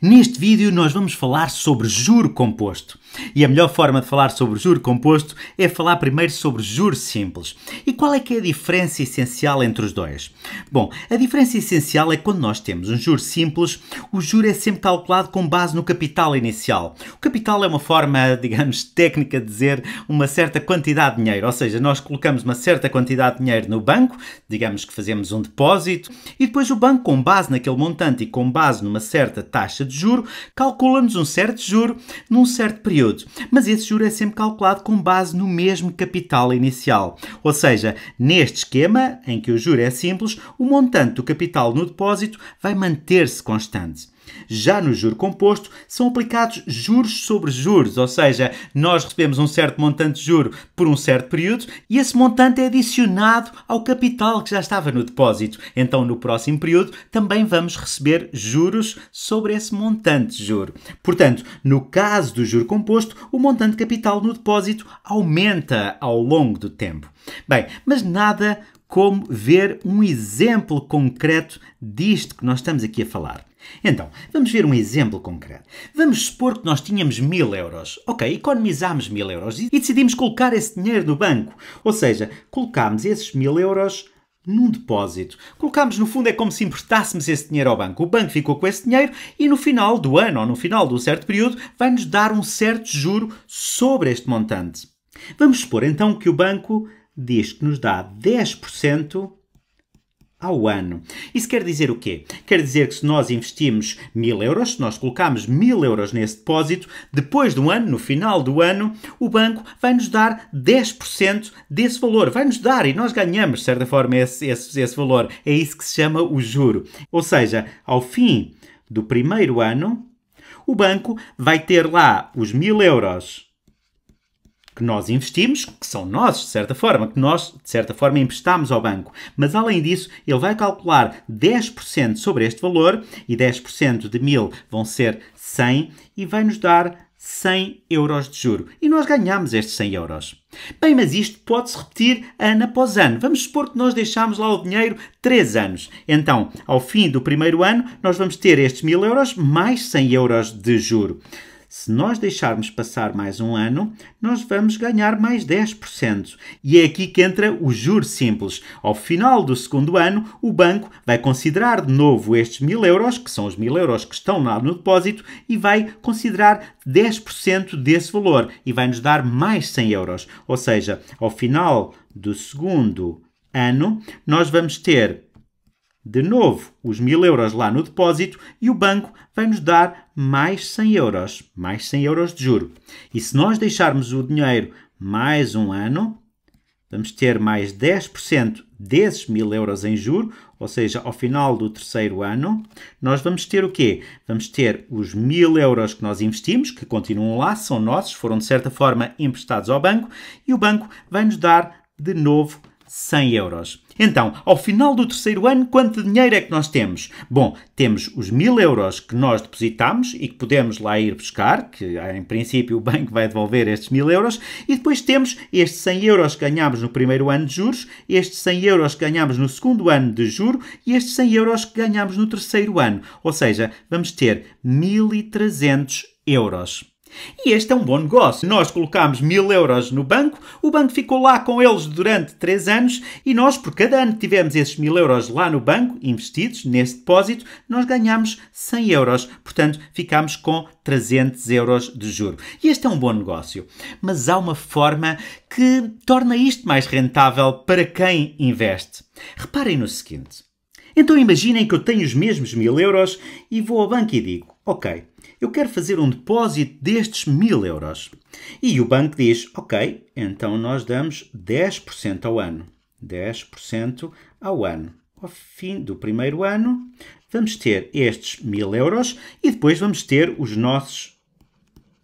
Neste vídeo nós vamos falar sobre juro composto. E a melhor forma de falar sobre juro composto é falar primeiro sobre juro simples. E qual é que é a diferença essencial entre os dois? Bom, a diferença essencial é que quando nós temos um juro simples, o juro é sempre calculado com base no capital inicial. O capital é uma forma, digamos, técnica de dizer uma certa quantidade de dinheiro, ou seja, nós colocamos uma certa quantidade de dinheiro no banco, digamos que fazemos um depósito, e depois o banco, com base naquele montante e com base numa certa taxa taxa de juro, calculamos um certo juro num certo período. Mas esse juro é sempre calculado com base no mesmo capital inicial. Ou seja, neste esquema, em que o juro é simples, o montante do capital no depósito vai manter-se constante. Já no juro composto, são aplicados juros sobre juros, ou seja, nós recebemos um certo montante de juro por um certo período e esse montante é adicionado ao capital que já estava no depósito. Então, no próximo período, também vamos receber juros sobre esse montante de juro. Portanto, no caso do juro composto, o montante de capital no depósito aumenta ao longo do tempo. Bem, mas nada como ver um exemplo concreto disto que nós estamos aqui a falar. Então, vamos ver um exemplo concreto. Vamos supor que nós tínhamos mil euros. Ok, economizámos mil euros e decidimos colocar esse dinheiro no banco. Ou seja, colocámos esses mil euros num depósito. Colocámos, no fundo, é como se emprestássemos esse dinheiro ao banco. O banco ficou com esse dinheiro e no final do ano ou no final de um certo período vai-nos dar um certo juro sobre este montante. Vamos supor então que o banco diz que nos dá 10% ao ano. Isso quer dizer o quê? Quer dizer que se nós investimos mil euros, se nós colocarmos mil euros nesse depósito, depois do ano, no final do ano, o banco vai nos dar 10% desse valor. Vai nos dar e nós ganhamos, de certa forma, esse, esse, esse valor. É isso que se chama o juro. Ou seja, ao fim do primeiro ano, o banco vai ter lá os mil euros que nós investimos, que são nós, de certa forma, que nós, de certa forma, emprestamos ao banco. Mas, além disso, ele vai calcular 10% sobre este valor e 10% de 1000 vão ser 100 e vai nos dar 100 euros de juro. E nós ganhamos estes 100 euros. Bem, mas isto pode-se repetir ano após ano. Vamos supor que nós deixámos lá o dinheiro 3 anos. Então, ao fim do primeiro ano, nós vamos ter estes 1000 euros mais 100 euros de juro. Se nós deixarmos passar mais um ano, nós vamos ganhar mais 10%. E é aqui que entra o juro simples. Ao final do segundo ano, o banco vai considerar de novo estes 1000 euros, que são os 1000 euros que estão lá no depósito, e vai considerar 10% desse valor e vai nos dar mais 100 euros. Ou seja, ao final do segundo ano, nós vamos ter de novo os 1000 euros lá no depósito e o banco vai nos dar mais 100 euros, mais 100 euros de juro. E se nós deixarmos o dinheiro mais um ano, vamos ter mais 10% desses 1000 euros em juro, ou seja, ao final do terceiro ano, nós vamos ter o quê? Vamos ter os 1000 euros que nós investimos, que continuam lá, são nossos, foram de certa forma emprestados ao banco, e o banco vai nos dar de novo 100 euros. Então, ao final do terceiro ano, quanto dinheiro é que nós temos? Bom, temos os 1000 euros que nós depositamos e que podemos lá ir buscar, que em princípio o banco vai devolver estes 1000 euros, e depois temos estes 100 euros que ganhámos no primeiro ano de juros, estes 100 euros que ganhámos no segundo ano de juro e estes 100 euros que ganhámos no terceiro ano. Ou seja, vamos ter 1300 euros. E este é um bom negócio. Nós colocámos mil euros no banco, o banco ficou lá com eles durante três anos e nós, por cada ano que tivemos esses mil euros lá no banco, investidos nesse depósito, nós ganhámos 100 euros. Portanto, ficámos com 300 euros de juro. E este é um bom negócio. Mas há uma forma que torna isto mais rentável para quem investe. Reparem no seguinte. Então imaginem que eu tenho os mesmos mil euros e vou ao banco e digo: Ok, eu quero fazer um depósito destes 1000 euros. E o banco diz: Ok, então nós damos 10% ao ano. 10% ao ano. Ao fim do primeiro ano, vamos ter estes 1000 euros e depois vamos ter os nossos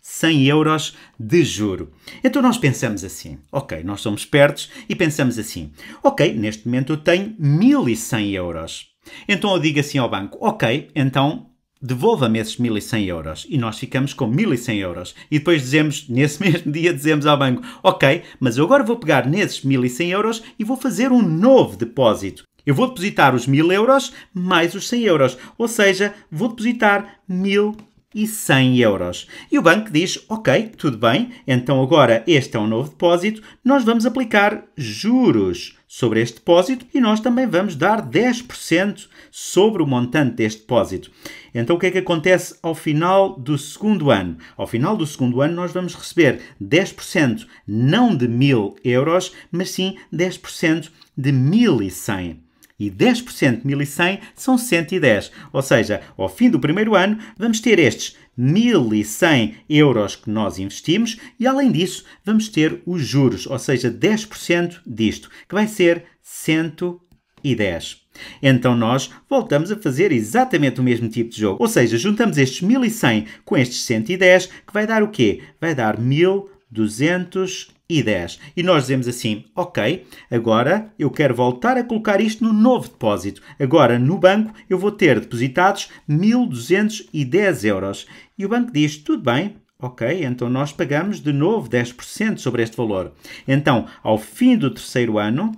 100 euros de juro. Então nós pensamos assim, ok, nós somos espertos e pensamos assim, ok, neste momento eu tenho 1100 euros. Então eu digo assim ao banco, ok, então devolva-me esses 1.100 euros. E nós ficamos com 1.100 euros. E depois dizemos, nesse mesmo dia, dizemos ao banco, ok, mas eu agora vou pegar nesses 1.100 euros e vou fazer um novo depósito. Eu vou depositar os 1.000 euros mais os 100 euros. Ou seja, vou depositar 1.000 euros e 100 euros. E o banco diz: Ok, tudo bem, então agora este é um novo depósito, nós vamos aplicar juros sobre este depósito e nós também vamos dar 10% sobre o montante deste depósito. Então o que é que acontece ao final do segundo ano? Ao final do segundo ano nós vamos receber 10% não de 1000 euros, mas sim 10% de 1100 e 10% de 1100 são 110. Ou seja, ao fim do primeiro ano, vamos ter estes 1100 euros que nós investimos e, além disso, vamos ter os juros, ou seja, 10% disto, que vai ser 110. Então nós voltamos a fazer exatamente o mesmo tipo de jogo, ou seja, juntamos estes 1100 com estes 110, que vai dar o quê? Vai dar 1200 e 10. E nós dizemos assim: ok, agora eu quero voltar a colocar isto no novo depósito. Agora no banco eu vou ter depositados 1210 euros. E o banco diz: tudo bem. Ok, então nós pagamos de novo 10% sobre este valor. Então, ao fim do terceiro ano,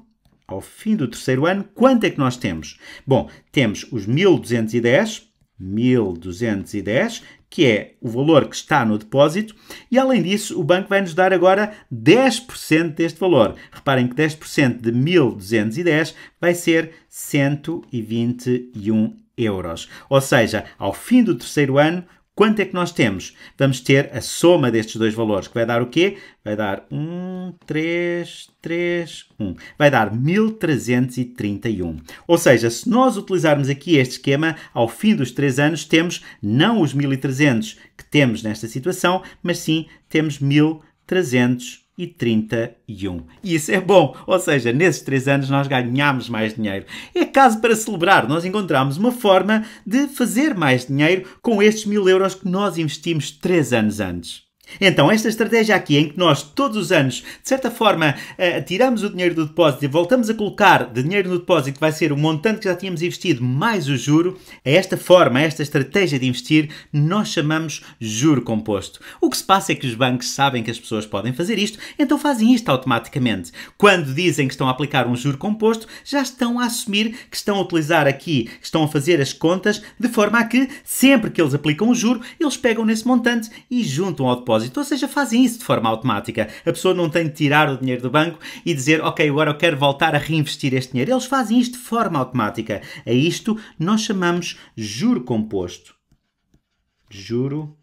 ao fim do terceiro ano, quanto é que nós temos? Bom, temos os 1210, 1210 que é o valor que está no depósito, e além disso, o banco vai nos dar agora 10% deste valor. Reparem que 10% de 1210 vai ser 121 euros. Ou seja, ao fim do terceiro ano, Quanto é que nós temos? Vamos ter a soma destes dois valores, que vai dar o quê? Vai dar 1, 3, 3, 1. Vai dar 1331. Ou seja, se nós utilizarmos aqui este esquema, ao fim dos 3 anos temos não os 1300 que temos nesta situação, mas sim temos 1331 e 31. E isso é bom, ou seja, nesses três anos nós ganhámos mais dinheiro. É caso para celebrar, nós encontramos uma forma de fazer mais dinheiro com estes mil euros que nós investimos três anos antes. Então, esta estratégia aqui, em que nós todos os anos, de certa forma, uh, tiramos o dinheiro do depósito e voltamos a colocar dinheiro no depósito, que vai ser o montante que já tínhamos investido mais o juro, é esta forma, é esta estratégia de investir, nós chamamos juro composto. O que se passa é que os bancos sabem que as pessoas podem fazer isto, então fazem isto automaticamente. Quando dizem que estão a aplicar um juro composto, já estão a assumir que estão a utilizar aqui, que estão a fazer as contas, de forma a que, sempre que eles aplicam o juro, eles pegam nesse montante e juntam ao depósito depósito. Ou seja, fazem isso de forma automática. A pessoa não tem de tirar o dinheiro do banco e dizer, ok, agora eu quero voltar a reinvestir este dinheiro. Eles fazem isto de forma automática. A isto nós chamamos juro composto. Juro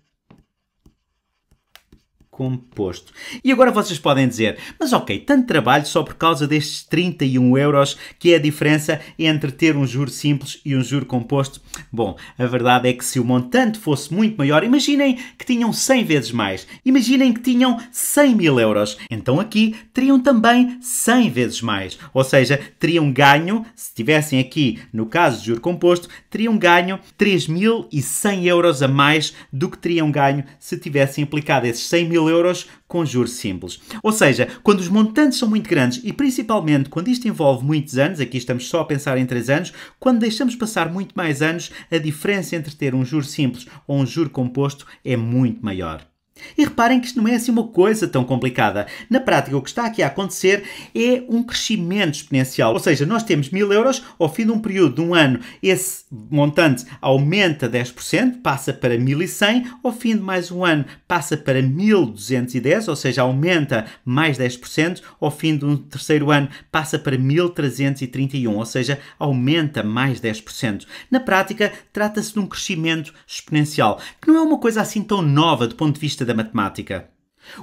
composto. E agora vocês podem dizer, mas ok, tanto trabalho só por causa destes 31 euros que é a diferença entre ter um juro simples e um juro composto? Bom, a verdade é que se o montante fosse muito maior, imaginem que tinham 100 vezes mais, imaginem que tinham 100 mil euros, então aqui teriam também 100 vezes mais, ou seja, teriam ganho, se tivessem aqui, no caso de juro composto, teriam ganho 3.100 euros a mais do que teriam ganho se tivessem aplicado esses 100 mil euros com juros simples. Ou seja, quando os montantes são muito grandes e principalmente quando isto envolve muitos anos, aqui estamos só a pensar em 3 anos, quando deixamos passar muito mais anos, a diferença entre ter um juro simples ou um juro composto é muito maior. E reparem que isto não é assim uma coisa tão complicada. Na prática, o que está aqui a acontecer é um crescimento exponencial. Ou seja, nós temos 1000 euros, ao fim de um período de um ano, esse montante aumenta 10%, passa para 1100, ao fim de mais um ano, passa para 1210, ou seja, aumenta mais 10%, ao fim de um terceiro ano, passa para 1331, ou seja, aumenta mais 10%. Na prática, trata-se de um crescimento exponencial, que não é uma coisa assim tão nova do ponto de vista da matemática.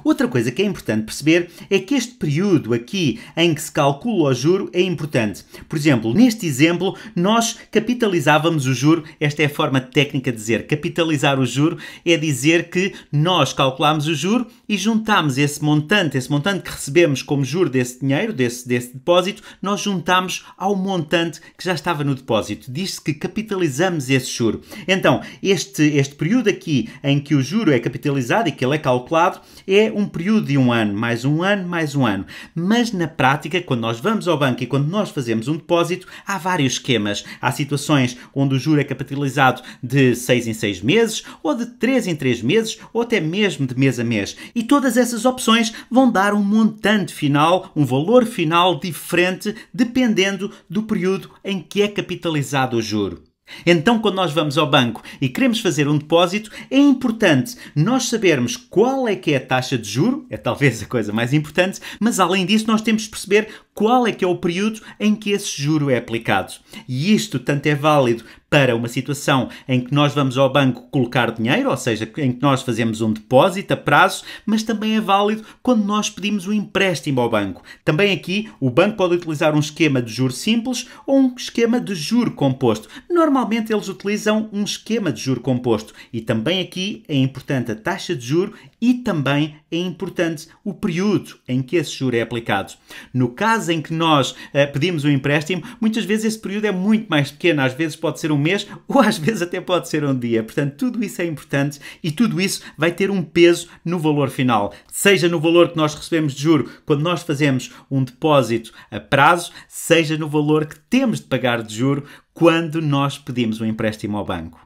Outra coisa que é importante perceber é que este período aqui em que se calcula o juro é importante. Por exemplo, neste exemplo, nós capitalizávamos o juro, esta é a forma técnica de dizer. Capitalizar o juro é dizer que nós calculámos o juro e juntámos esse montante, esse montante que recebemos como juro desse dinheiro, desse, desse depósito, nós juntámos ao montante que já estava no depósito. Diz-se que capitalizamos esse juro. Então, este, este período aqui em que o juro é capitalizado e que ele é calculado é é um período de um ano, mais um ano, mais um ano. Mas na prática, quando nós vamos ao banco e quando nós fazemos um depósito, há vários esquemas. Há situações onde o juro é capitalizado de 6 em 6 meses, ou de 3 em 3 meses, ou até mesmo de mês a mês. E todas essas opções vão dar um montante final, um valor final diferente, dependendo do período em que é capitalizado o juro. Então, quando nós vamos ao banco e queremos fazer um depósito, é importante nós sabermos qual é que é a taxa de juro, é talvez a coisa mais importante, mas além disso nós temos de perceber qual é que é o período em que esse juro é aplicado. E isto tanto é válido para uma situação em que nós vamos ao banco colocar dinheiro, ou seja, em que nós fazemos um depósito a prazo, mas também é válido quando nós pedimos um empréstimo ao banco. Também aqui o banco pode utilizar um esquema de juro simples ou um esquema de juro composto. Normalmente eles utilizam um esquema de juro composto e também aqui é importante a taxa de juro e também é importante o período em que esse juro é aplicado. No caso em que nós uh, pedimos um empréstimo, muitas vezes esse período é muito mais pequeno, às vezes pode ser um mês ou às vezes até pode ser um dia. Portanto, tudo isso é importante e tudo isso vai ter um peso no valor final. Seja no valor que nós recebemos de juro quando nós fazemos um depósito a prazo, seja no valor que temos de pagar de juro quando nós pedimos um empréstimo ao banco.